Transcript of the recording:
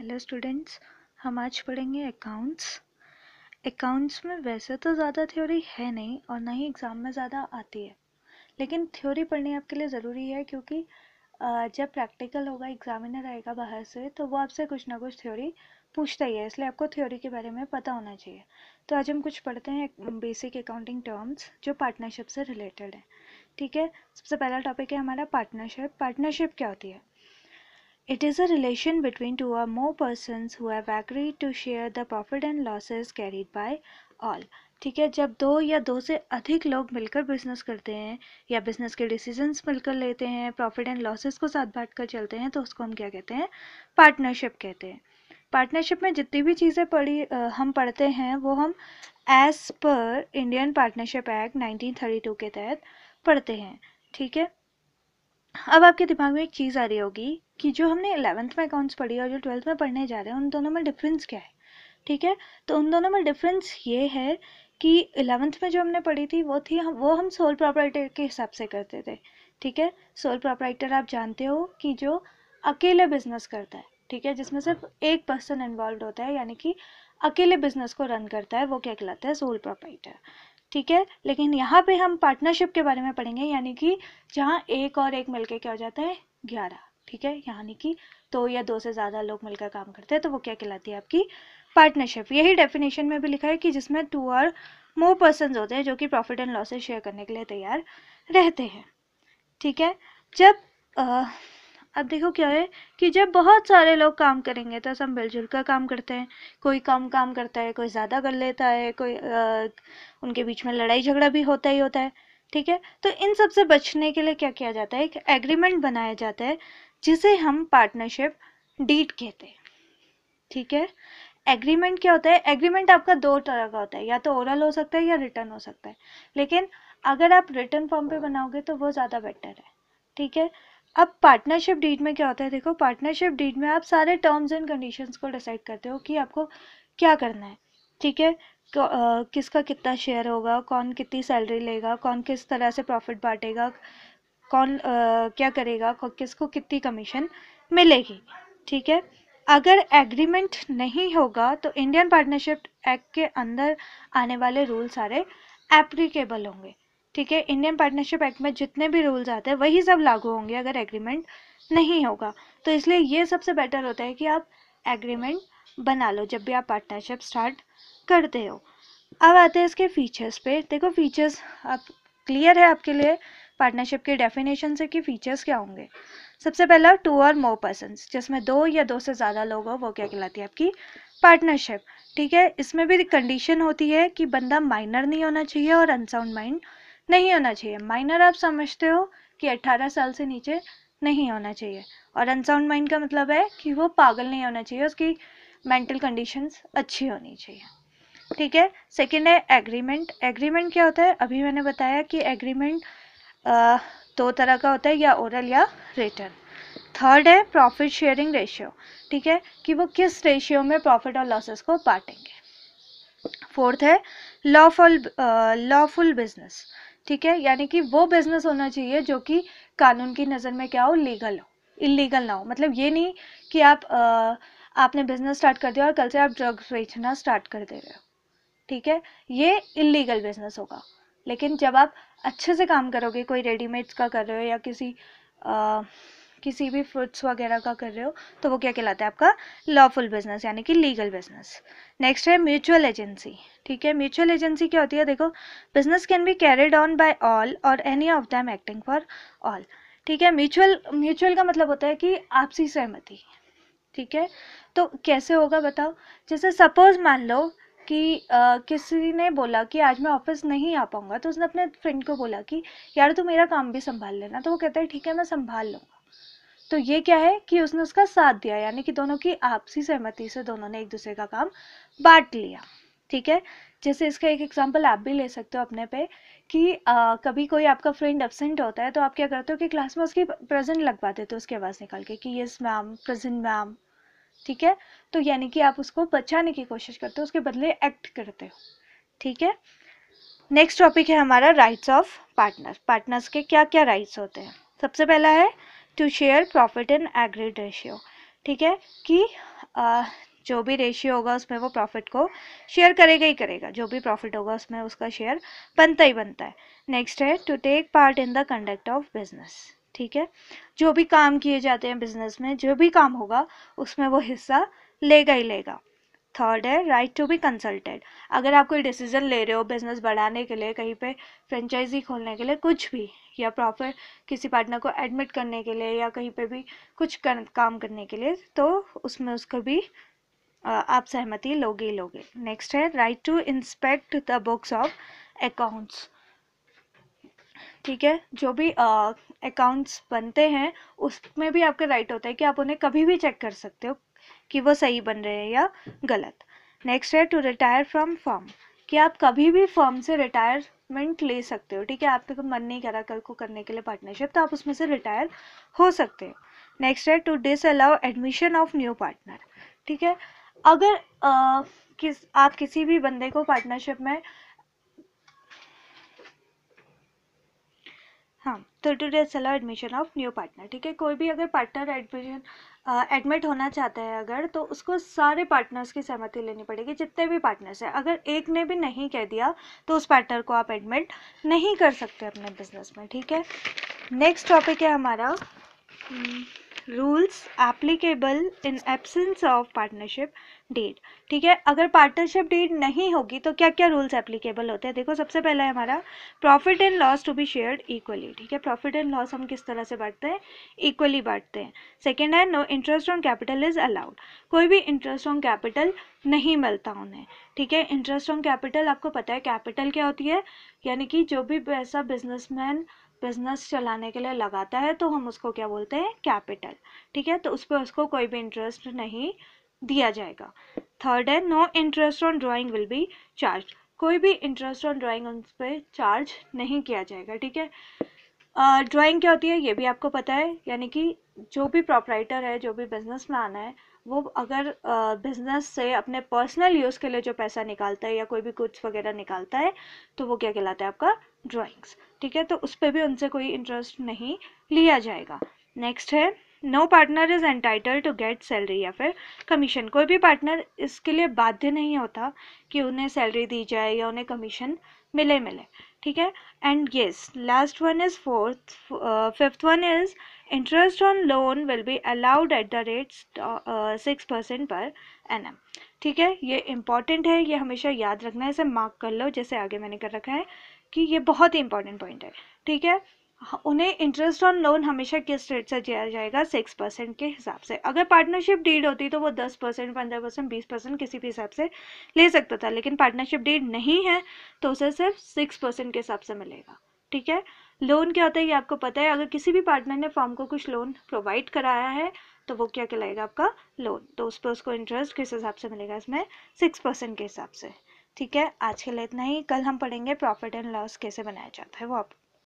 Hello students हम आज पढ़ेंगे अकाउंट्स अकाउंट्स में वैसे तो ज़्यादा थ्योरी है नहीं और ना ही एग्ज़ाम में ज़्यादा आती है लेकिन थ्योरी पढ़नी आपके लिए ज़रूरी है क्योंकि जब प्रैक्टिकल होगा एग्जामिनर आएगा बाहर से तो वो आपसे कुछ ना कुछ थ्योरी पूछता ही है इसलिए आपको थ्योरी के बारे में पता होना चाहिए तो आज हम कुछ पढ़ते हैं बेसिक अकाउंटिंग टर्म्स जो पार्टनरशिप से रिलेटेड है ठीक है सबसे पहला टॉपिक है हमारा पार्टनरशिप पार्टनरशिप क्या होती है It is a relation between two or more persons who have agreed to share the profit and losses carried by all. ठीक है जब दो या दो से अधिक लोग मिलकर बिजनेस करते हैं या बिजनेस के डिसीजंस मिलकर लेते हैं प्रॉफिट एंड लॉसेस को साथ बांट कर चलते हैं तो उसको हम क्या कहते हैं पार्टनरशिप कहते हैं पार्टनरशिप में जितनी भी चीज़ें पढ़ी हम पढ़ते हैं वो हम as per Indian partnership act to के तहत पढ़ते हैं ठीक है अब आपके दिमाग में एक चीज़ आ रही होगी कि जो हमने इलेवंथ में अकाउंट्स पढ़ी और जो ट्वेल्थ में पढ़ने जा रहे हैं उन दोनों में डिफरेंस क्या है ठीक है तो उन दोनों में डिफरेंस ये है कि इलेवंथ में जो हमने पढ़ी थी वो थी हम वो हम सोल प्रॉपराइटर के हिसाब से करते थे ठीक है सोल प्रॉपराइटर आप जानते हो कि जो अकेले बिजनेस करता है ठीक है जिसमें सिर्फ एक पर्सन इन्वॉल्व होता है यानी कि अकेले बिजनेस को रन करता है वो क्या कहलाता है सोल प्रॉपराइटर ठीक है लेकिन यहाँ पे हम पार्टनरशिप के बारे में पढ़ेंगे यानी कि जहाँ एक और एक मिलके क्या हो जाता है ग्यारह ठीक है यानी कि दो तो या दो से ज़्यादा लोग मिलकर काम करते हैं तो वो क्या कहलाती है आपकी पार्टनरशिप यही डेफिनेशन में भी लिखा है कि जिसमें टू और मोर पर्सन होते हैं जो कि प्रॉफिट एंड लॉसेज शेयर करने के लिए तैयार रहते हैं ठीक है जब आ, अब देखो क्या है कि जब बहुत सारे लोग काम करेंगे तो सब मिलजुल कर काम करते हैं कोई कम काम करता है कोई ज़्यादा कर लेता है कोई आ, उनके बीच में लड़ाई झगड़ा भी होता ही होता है ठीक है तो इन सब से बचने के लिए क्या किया जाता है एक एग्रीमेंट बनाया जाता है जिसे हम पार्टनरशिप डीट कहते हैं ठीक है एग्रीमेंट क्या होता है एग्रीमेंट आपका दो तरह का होता है या तो ओरल हो सकता है या रिटर्न हो सकता है लेकिन अगर आप रिटर्न फॉर्म पे बनाओगे तो वो ज़्यादा बेटर है ठीक है अब पार्टनरशिप डीड में क्या होता है देखो पार्टनरशिप डीड में आप सारे टर्म्स एंड कंडीशंस को डिसाइड करते हो कि आपको क्या करना है ठीक है किसका कितना शेयर होगा कौन कितनी सैलरी लेगा कौन किस तरह से प्रॉफिट बांटेगा कौन आ, क्या करेगा किसको कितनी कमीशन मिलेगी ठीक है अगर एग्रीमेंट नहीं होगा तो इंडियन पार्टनरशिप एक्ट के अंदर आने वाले रूल सारे एप्लीकेबल होंगे ठीक है इंडियन पार्टनरशिप एक्ट में जितने भी रूल्स आते हैं वही सब लागू होंगे अगर एग्रीमेंट नहीं होगा तो इसलिए ये सबसे बेटर होता है कि आप एग्रीमेंट बना लो जब भी आप पार्टनरशिप स्टार्ट करते हो अब आते हैं इसके फीचर्स पे देखो फीचर्स आप क्लियर है आपके लिए पार्टनरशिप के डेफिनेशन से कि फीचर्स क्या होंगे सबसे पहला टू और मोर पर्सन जिसमें दो या दो से ज़्यादा लोग हो वो क्या कहलाती है आपकी पार्टनरशिप ठीक है इसमें भी कंडीशन होती है कि बंदा माइनर नहीं होना चाहिए और अनसाउंड माइंड नहीं होना चाहिए माइनर आप समझते हो कि 18 साल से नीचे नहीं होना चाहिए और अनसाउंड माइंड का मतलब है कि वो पागल नहीं होना चाहिए उसकी मेंटल कंडीशंस अच्छी होनी चाहिए ठीक है सेकेंड है एग्रीमेंट एग्रीमेंट क्या होता है अभी मैंने बताया कि एग्रीमेंट दो तरह का होता है या ओरल या रिटर्न थर्ड है प्रॉफिट शेयरिंग रेशियो ठीक है कि वो किस रेशियो में प्रॉफिट और लॉसेस को बांटेंगे फोर्थ है लॉफुल लॉफुल बिजनेस ठीक है यानी कि वो बिजनेस होना चाहिए जो कि कानून की नज़र में क्या हो लीगल हो इलीगल ना हो मतलब ये नहीं कि आप आ, आपने बिजनेस स्टार्ट कर दिया और कल से आप ड्रग्स बेचना स्टार्ट कर दे रहे हो ठीक है ये इलीगल बिजनेस होगा लेकिन जब आप अच्छे से काम करोगे कोई रेडीमेड्स का कर रहे हो या किसी आ, किसी भी फ्रूट्स वगैरह का कर रहे हो तो वो क्या कहलाता है आपका लॉफुल बिजनेस यानी कि लीगल बिजनेस नेक्स्ट है म्यूचुअल एजेंसी ठीक है म्यूचुअल एजेंसी क्या होती है देखो business can be carried on by all or any of them acting for all ठीक है म्यूचुअल म्यूचुअल का मतलब होता है कि आपसी सहमति ठीक है तो कैसे होगा बताओ जैसे सपोज मान लो कि आ, किसी ने बोला कि आज मैं ऑफिस नहीं आ पाऊँगा तो उसने अपने फ्रेंड को बोला कि यार तू मेरा काम भी संभाल लेना तो वो कहता है ठीक है मैं संभाल लूँगा तो ये क्या है कि उसने उसका साथ दिया यानी कि दोनों की आपसी सहमति से दोनों ने एक दूसरे का काम बांट लिया ठीक है जैसे इसका एक एग्जाम्पल आप भी ले सकते हो अपने पे कि आ, कभी कोई आपका फ्रेंड एबसेंट होता है तो आप क्या करते हो कि क्लास में उसकी प्रेजेंट लगवा देते हो उसकी आवाज़ निकाल के कि यस मैम प्रेजेंट मैम ठीक है तो यानी कि आप उसको बचाने की कोशिश करते हो उसके बदले एक्ट करते हो ठीक है नेक्स्ट टॉपिक है हमारा राइट्स ऑफ पार्टनर पार्टनर्स के क्या क्या राइट्स होते हैं सबसे पहला है to share profit in agreed ratio ठीक है कि आ, जो भी रेशियो होगा उसमें वो प्रॉफिट को शेयर करेगा ही करेगा जो भी प्रॉफिट होगा उसमें उसका शेयर बनता ही बनता है नेक्स्ट है to take part in the conduct of business ठीक है जो भी काम किए जाते हैं बिजनेस में जो भी काम होगा उसमें वो हिस्सा लेगा ही लेगा थर्ड है राइट टू बी कंसल्टेड अगर आप कोई डिसीजन ले रहे हो बिजनेस बढ़ाने के लिए कहीं पे फ्रेंचाइजी खोलने के लिए कुछ भी या प्रॉपर किसी पार्टनर को एडमिट करने के लिए या कहीं पे भी कुछ कर, काम करने के लिए तो उसमें उसको भी आप सहमति लोगे ही लोगे नेक्स्ट है right to inspect the books of accounts ठीक है जो भी अकाउंट्स बनते हैं उसमें भी आपका राइट होता है कि आप उन्हें कभी भी चेक कर सकते हो कि वो सही बन रहे हैं या गलत नेक्स्ट है टू रिटायर फ्रॉम फॉर्म कि आप कभी भी फॉर्म से रिटायरमेंट ले सकते हो ठीक है आपका तो मन नहीं करा कल को करने के लिए पार्टनरशिप तो आप उसमें से रिटायर हो सकते हो नेक्स्ट है to disallow admission of new partner ठीक है अगर आ, किस आप किसी भी बंदे को पार्टनरशिप में हाँ थर्टी डेज सलाह एडमिशन ऑफ न्यू पार्टनर ठीक है कोई भी अगर पार्टनर एडमिशन एडमिट होना चाहता है अगर तो उसको सारे पार्टनर्स की सहमति लेनी पड़ेगी जितने भी पार्टनर्स हैं अगर एक ने भी नहीं कह दिया तो उस पार्टनर को आप एडमिट नहीं कर सकते अपने बिजनेस में ठीक है नेक्स्ट टॉपिक है हमारा rules applicable in absence of partnership deed ठीक है अगर पार्टनरशिप डीड नहीं होगी तो क्या क्या रूल्स एप्लीकेबल होते हैं देखो सबसे पहला है हमारा profit and loss to be shared equally ठीक है प्रॉफिट एंड लॉस हम किस तरह से बांटते हैं इक्वली बांटते हैं सेकेंड है no interest on capital is allowed कोई भी इंटरेस्ट ऑन कैपिटल नहीं मिलता उन्हें ठीक है इंटरेस्ट ऑन कैपिटल आपको पता है कैपिटल क्या होती है यानी कि जो भी पैसा बिजनेसमैन बिजनेस चलाने के लिए लगाता है तो हम उसको क्या बोलते हैं कैपिटल ठीक है तो उस पर उसको कोई भी इंटरेस्ट नहीं दिया जाएगा थर्ड है no interest on drawing will be charge कोई भी इंटरेस्ट ऑन ड्राइंग उन पर चार्ज नहीं किया जाएगा ठीक है ड्राइंग uh, क्या होती है ये भी आपको पता है यानी कि जो भी प्रॉपराइटर है जो भी बिजनेस मैन है वो अगर बिजनेस uh, से अपने पर्सनल यूज़ के लिए जो पैसा निकालता है या कोई भी गुड्स वगैरह निकालता है तो वो क्या कहलाता है आपका ड्राइंग्स ठीक है तो उस पर भी उनसे कोई इंटरेस्ट नहीं लिया जाएगा नेक्स्ट है no partner is entitle to get salary या फिर कमीशन कोई भी पार्टनर इसके लिए बाध्य नहीं होता कि उन्हें सैलरी दी जाए या उन्हें कमीशन मिले मिले ठीक है and yes last one is fourth fifth one is interest on loan will be allowed at the rate six percent per annum ठीक है ये इम्पॉर्टेंट है ये हमेशा याद रखना है इसे मार्क कर लो जैसे आगे मैंने कर रखा है कि ये बहुत ही इंपॉर्टेंट पॉइंट है ठीक है हाँ, उन्हें इंटरेस्ट ऑन लोन हमेशा किस रेट से दिया जाएगा सिक्स परसेंट के हिसाब से अगर पार्टनरशिप डीड होती तो वो दस परसेंट पंद्रह परसेंट बीस परसेंट किसी भी हिसाब से ले सकता था लेकिन पार्टनरशिप डीड नहीं है तो उसे सिर्फ सिक्स परसेंट के हिसाब से मिलेगा ठीक है लोन क्या होता है ये आपको पता है अगर किसी भी पार्टनर ने फॉर्म को कुछ लोन प्रोवाइड कराया है तो वो क्या कहलाएगा आपका लोन तो उस पर उसको इंटरेस्ट किस हिसाब से मिलेगा इसमें सिक्स परसेंट के हिसाब से ठीक है आज के लिए इतना ही कल हम पढ़ेंगे प्रॉफिट एंड लॉस कैसे बनाया जाता है वो आप